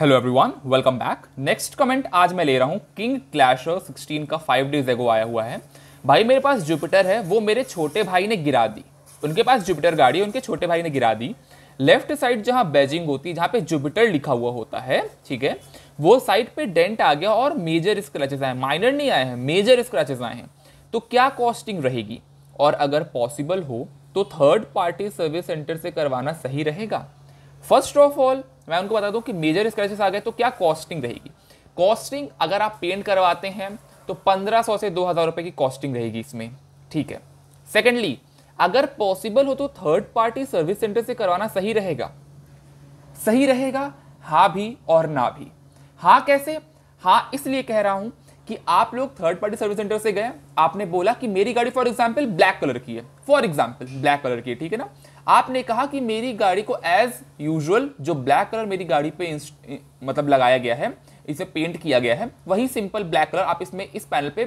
hello everyone welcome back next comment आज मैं ले रहा हूँ किंग क्लैशर 16 का फाइव डेज एगो आया हुआ है भाई मेरे पास जुपिटर है वो मेरे छोटे भाई ने गिरा दी उनके पास जुपिटर गाड़ी उनके छोटे भाई ने गिरा दी लेफ्ट साइड जहाँ बेजिंग होती है जहाँ पे जुपिटर लिखा हुआ होता है ठीक है वो साइड पर डेंट आ गया और मेजर स्क्रैचेज आए माइनर नहीं आए हैं मेजर स्क्रैचेज आए हैं तो क्या कॉस्टिंग रहेगी और अगर पॉसिबल हो तो थर्ड पार्टी सर्विस सेंटर से करवाना सही रहेगा फर्स्ट ऑफ ऑल मैं उनको बता दूं कि मेजर इस क्राइसिस आ गए तो क्या कॉस्टिंग रहेगी कॉस्टिंग अगर आप पेंट करवाते हैं तो 1500 से 2000 रुपए की कॉस्टिंग रहेगी इसमें ठीक है सेकेंडली अगर पॉसिबल हो तो थर्ड पार्टी सर्विस सेंटर से करवाना सही रहेगा सही रहेगा हाँ भी और ना भी हाँ कैसे हाँ इसलिए कह रहा हूं कि आप लोग थर्ड पार्टी सर्विस सेंटर से गए आपने बोला कि मेरी गाड़ी फॉर एग्जाम्पल ब्लैक कलर की है फॉर एग्जाम्पल ब्लैक कलर की है ठीक है ना आपने कहा कि मेरी गाड़ी को एज यूजुअल जो ब्लैक कलर मेरी गाड़ी पे मतलब लगाया गया है इसे पेंट किया गया है वही सिंपल ब्लैक कलर आप इसमें इस पैनल पे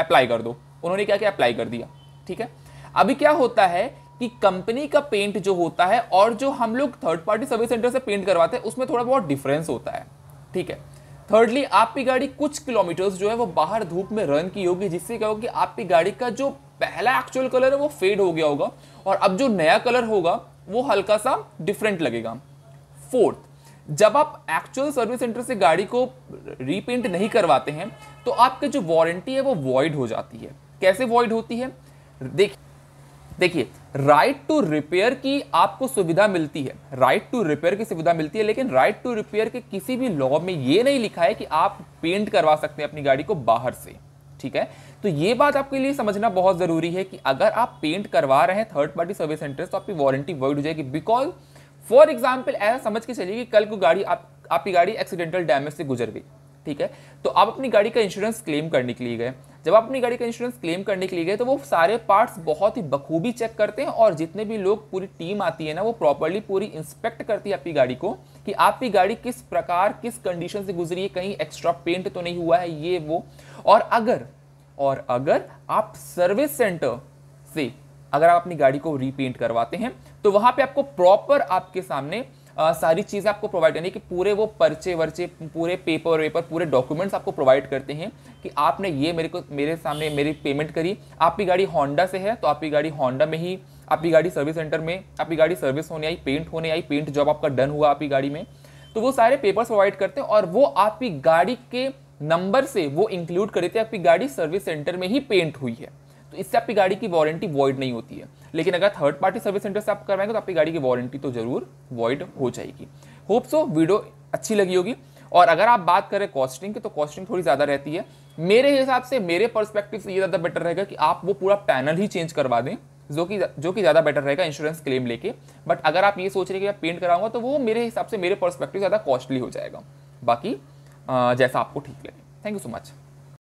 अप्लाई कर दो उन्होंने क्या क्या अप्लाई कर दिया ठीक है अभी क्या होता है कि कंपनी का पेंट जो होता है और जो हम लोग थर्ड पार्टी सर्विस सेंटर से पेंट करवाते हैं उसमें थोड़ा बहुत डिफरेंस होता है ठीक है थर्डली आपकी गाड़ी कुछ किलोमीटर्स जो है वो बाहर धूप में रन की होगी जिससे क्या होगी आपकी गाड़ी का जो पहला एक्चुअल कलर है वो फेड हो गया होगा और अब जो नया कलर होगा वो हल्का सा डिफरेंट लगेगा फोर्थ जब आप एक्चुअल सर्विस सेंटर से गाड़ी को रीपेंट नहीं करवाते हैं तो आपकी जो वारंटी है वो वॉइड हो जाती है कैसे वॉइड होती है देखिए देखिए राइट टू रिपेयर की आपको सुविधा मिलती है राइट टू रिपेयर की सुविधा मिलती है लेकिन राइट टू रिपेयर के किसी भी लॉ में ये नहीं लिखा है कि आप पेंट करवा सकते हैं अपनी गाड़ी को बाहर से ठीक है तो ये बात आपके लिए समझना बहुत ज़रूरी है कि अगर आप पेंट करवा रहे हैं थर्ड पार्टी सर्विस सेंटर तो आपकी वारंटी वर्ड हो जाएगी बिकॉज फॉर एग्जाम्पल ऐसा समझ के चलिए कि कल को गाड़ी आप आपकी गाड़ी एक्सीडेंटल डैमेज से गुजर गई ठीक है तो आप अपनी गाड़ी का इंश्योरेंस क्लेम करने के लिए गए जब आप अपनी गाड़ी का इंश्योरेंस क्लेम करने के लिए गए तो वो सारे पार्ट्स बहुत ही बखूबी चेक करते हैं और जितने भी लोग पूरी टीम आती है ना वो प्रॉपरली पूरी इंस्पेक्ट करती है आपकी गाड़ी को कि आपकी गाड़ी किस प्रकार किस कंडीशन से गुजरी है कहीं एक्स्ट्रा पेंट तो नहीं हुआ है ये वो और अगर और अगर आप सर्विस सेंटर से अगर आप अपनी गाड़ी को रीपेंट करवाते हैं तो वहाँ पे आपको प्रॉपर आपके सामने आ, सारी चीज़ें आपको प्रोवाइड यानी कि पूरे वो पर्चे वर्चे पूरे पेपर वेपर पूरे डॉक्यूमेंट्स आपको प्रोवाइड करते हैं कि आपने ये मेरे को मेरे सामने मेरी पेमेंट करी आपकी गाड़ी होंडा से है तो आपकी गाड़ी होंडा में ही आपकी गाड़ी सर्विस सेंटर में आपकी गाड़ी सर्विस होने आई पेंट होने आई पेंट जॉब आपका डन हुआ आपकी गाड़ी में तो वो सारे पेपर्स प्रोवाइड करते हैं और वो आपकी गाड़ी के नंबर से वो इंक्लूड करे थे आपकी गाड़ी सर्विस सेंटर में ही पेंट हुई है तो इससे आपकी गाड़ी की वारंटी वॉइड नहीं होती है लेकिन अगर थर्ड पार्टी सर्विस सेंटर से आप करवाएंगे तो आपकी गाड़ी की वारंटी तो जरूर वॉइड हो जाएगी होप सो वीडियो अच्छी लगी होगी और अगर आप बात करें कॉस्टिंग की तो कॉस्टिंग थोड़ी ज़्यादा रहती है मेरे हिसाब से मेरे पर्सपेक्टिव से ये ज़्यादा बेटर रहेगा कि आप वो पूरा पैनल ही चेंज करवा दें जो कि जो कि ज़्यादा बेटर रहेगा इंश्योरेंस क्लेम लेके बट अगर आप ये सोच रहे कि मैं पेंट कराऊंगा तो वो मेरे हिसाब से मेरे पर्सपेक्टिव ज़्यादा कॉस्टली हो जाएगा बाकी जैसा आपको ठीक लगे थैंक यू सो मच